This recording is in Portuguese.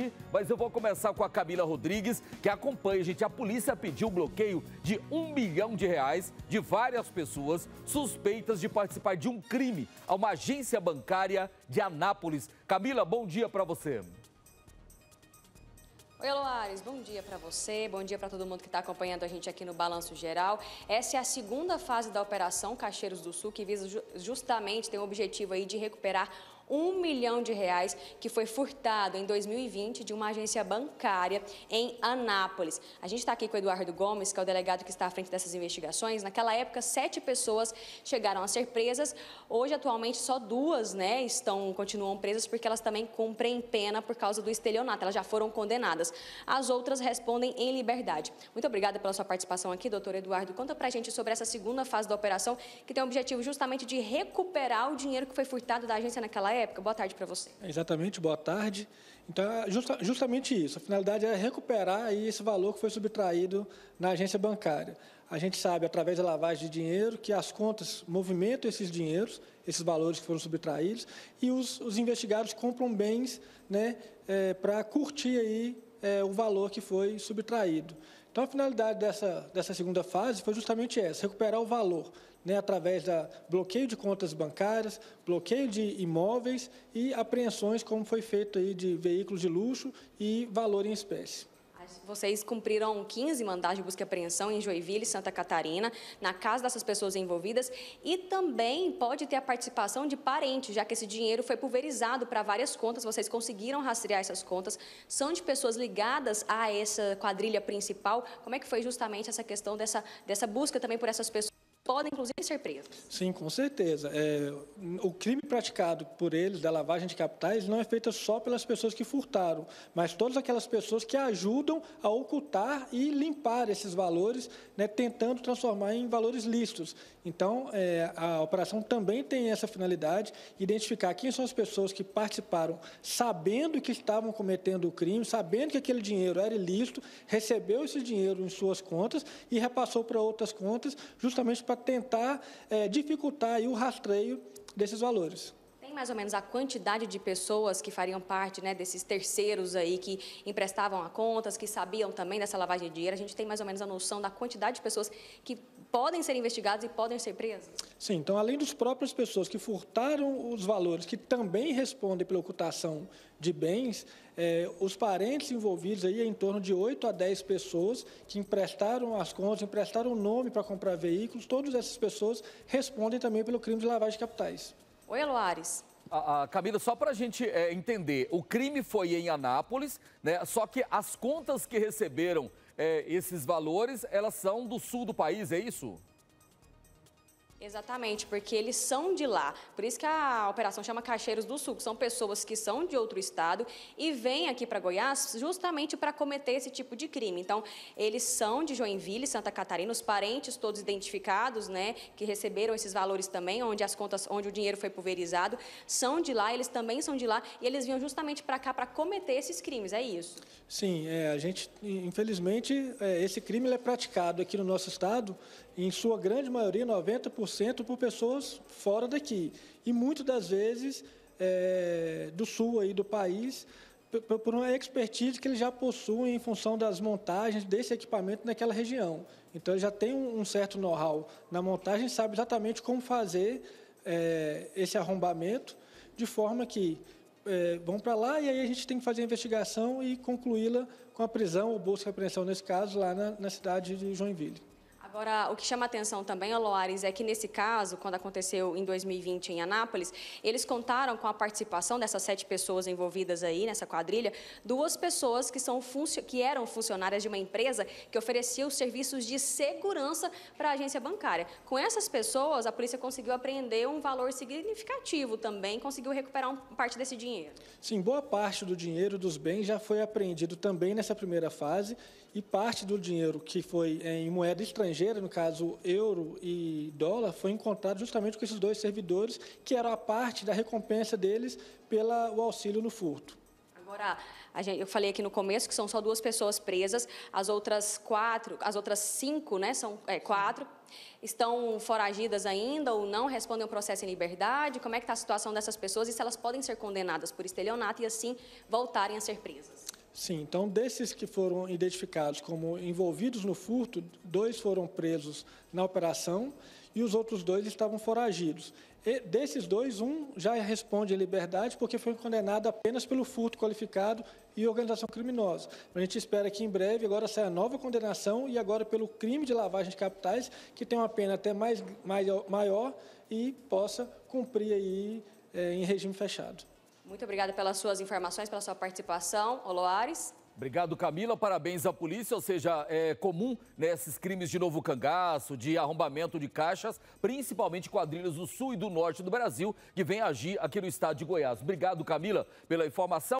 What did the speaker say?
aqui, mas eu vou começar com a Camila Rodrigues, que acompanha, gente. A polícia pediu bloqueio de um milhão de reais de várias pessoas suspeitas de participar de um crime a uma agência bancária de Anápolis. Camila, bom dia para você. Oi, Loares, bom dia para você, bom dia para todo mundo que está acompanhando a gente aqui no Balanço Geral. Essa é a segunda fase da Operação Cacheiros do Sul, que visa justamente, tem o objetivo aí de recuperar um milhão de reais que foi furtado em 2020 de uma agência bancária em Anápolis. A gente está aqui com o Eduardo Gomes, que é o delegado que está à frente dessas investigações. Naquela época, sete pessoas chegaram a ser presas. Hoje, atualmente, só duas né, estão, continuam presas porque elas também cumprem pena por causa do estelionato. Elas já foram condenadas. As outras respondem em liberdade. Muito obrigada pela sua participação aqui, doutor Eduardo. Conta pra gente sobre essa segunda fase da operação, que tem o objetivo justamente de recuperar o dinheiro que foi furtado da agência naquela época época? Boa tarde para você. exatamente, boa tarde. Então, é justa, justamente isso. A finalidade é recuperar aí esse valor que foi subtraído na agência bancária. A gente sabe, através da lavagem de dinheiro, que as contas movimentam esses dinheiros, esses valores que foram subtraídos, e os, os investigados compram bens né, é, para curtir aí é, o valor que foi subtraído. Então, a finalidade dessa, dessa segunda fase foi justamente essa: recuperar o valor né, através da bloqueio de contas bancárias, bloqueio de imóveis e apreensões, como foi feito aí de veículos de luxo e valor em espécie vocês cumpriram 15 mandados de busca e apreensão em Joinville, Santa Catarina, na casa dessas pessoas envolvidas e também pode ter a participação de parentes, já que esse dinheiro foi pulverizado para várias contas, vocês conseguiram rastrear essas contas, são de pessoas ligadas a essa quadrilha principal. Como é que foi justamente essa questão dessa, dessa busca também por essas pessoas? podem inclusive ser presos. Sim, com certeza. É, o crime praticado por eles, da lavagem de capitais, não é feito só pelas pessoas que furtaram, mas todas aquelas pessoas que ajudam a ocultar e limpar esses valores, né, tentando transformar em valores lícitos. Então, é, a operação também tem essa finalidade, identificar quem são as pessoas que participaram sabendo que estavam cometendo o crime, sabendo que aquele dinheiro era ilícito, recebeu esse dinheiro em suas contas e repassou para outras contas, justamente para tentar é, dificultar o rastreio desses valores tem mais ou menos a quantidade de pessoas que fariam parte né, desses terceiros aí que emprestavam a contas, que sabiam também dessa lavagem de dinheiro? A gente tem mais ou menos a noção da quantidade de pessoas que podem ser investigados e podem ser presos? Sim, então, além dos próprias pessoas que furtaram os valores, que também respondem pela ocultação de bens, é, os parentes envolvidos aí é em torno de 8 a 10 pessoas que emprestaram as contas, emprestaram o nome para comprar veículos, todas essas pessoas respondem também pelo crime de lavagem de capitais. Oi, Aloares. A, a, Camila, só para a gente é, entender, o crime foi em Anápolis, né? só que as contas que receberam é, esses valores, elas são do sul do país, é isso? Exatamente, porque eles são de lá. Por isso que a operação chama Caixeiros do Sul, que são pessoas que são de outro estado e vêm aqui para Goiás justamente para cometer esse tipo de crime. Então, eles são de Joinville, Santa Catarina, os parentes todos identificados, né, que receberam esses valores também, onde as contas, onde o dinheiro foi pulverizado, são de lá, eles também são de lá e eles vinham justamente para cá para cometer esses crimes, é isso? Sim, é, a gente, infelizmente, é, esse crime é praticado aqui no nosso estado, em sua grande maioria, 90% 80% por pessoas fora daqui. E muitas das vezes é, do sul aí do país, por uma expertise que ele já possui em função das montagens desse equipamento naquela região. Então, ele já tem um certo know-how na montagem, sabe exatamente como fazer é, esse arrombamento, de forma que é, vão para lá e aí a gente tem que fazer a investigação e concluí-la com a prisão ou busca e apreensão, nesse caso, lá na, na cidade de Joinville. Agora, o que chama atenção também, Loares, é que nesse caso, quando aconteceu em 2020 em Anápolis, eles contaram com a participação dessas sete pessoas envolvidas aí nessa quadrilha, duas pessoas que, são que eram funcionárias de uma empresa que oferecia os serviços de segurança para a agência bancária. Com essas pessoas, a polícia conseguiu apreender um valor significativo também, conseguiu recuperar parte desse dinheiro. Sim, boa parte do dinheiro dos bens já foi apreendido também nessa primeira fase e parte do dinheiro que foi em moeda estrangeira, no caso euro e dólar, foi encontrado justamente com esses dois servidores, que era a parte da recompensa deles pelo auxílio no furto. Agora, eu falei aqui no começo que são só duas pessoas presas, as outras quatro, as outras cinco, né, são é, quatro, estão foragidas ainda ou não, respondem ao processo em liberdade, como é que está a situação dessas pessoas e se elas podem ser condenadas por estelionato e assim voltarem a ser presas? Sim, então desses que foram identificados como envolvidos no furto, dois foram presos na operação e os outros dois estavam foragidos. E desses dois, um já responde em liberdade porque foi condenado apenas pelo furto qualificado e organização criminosa. A gente espera que em breve agora saia nova condenação e agora pelo crime de lavagem de capitais, que tem uma pena até mais, maior, maior e possa cumprir aí é, em regime fechado. Muito obrigada pelas suas informações, pela sua participação. Oloares. Obrigado, Camila. Parabéns à polícia. Ou seja, é comum né, esses crimes de novo cangaço, de arrombamento de caixas, principalmente quadrilhas do sul e do norte do Brasil, que vêm agir aqui no estado de Goiás. Obrigado, Camila, pela informação.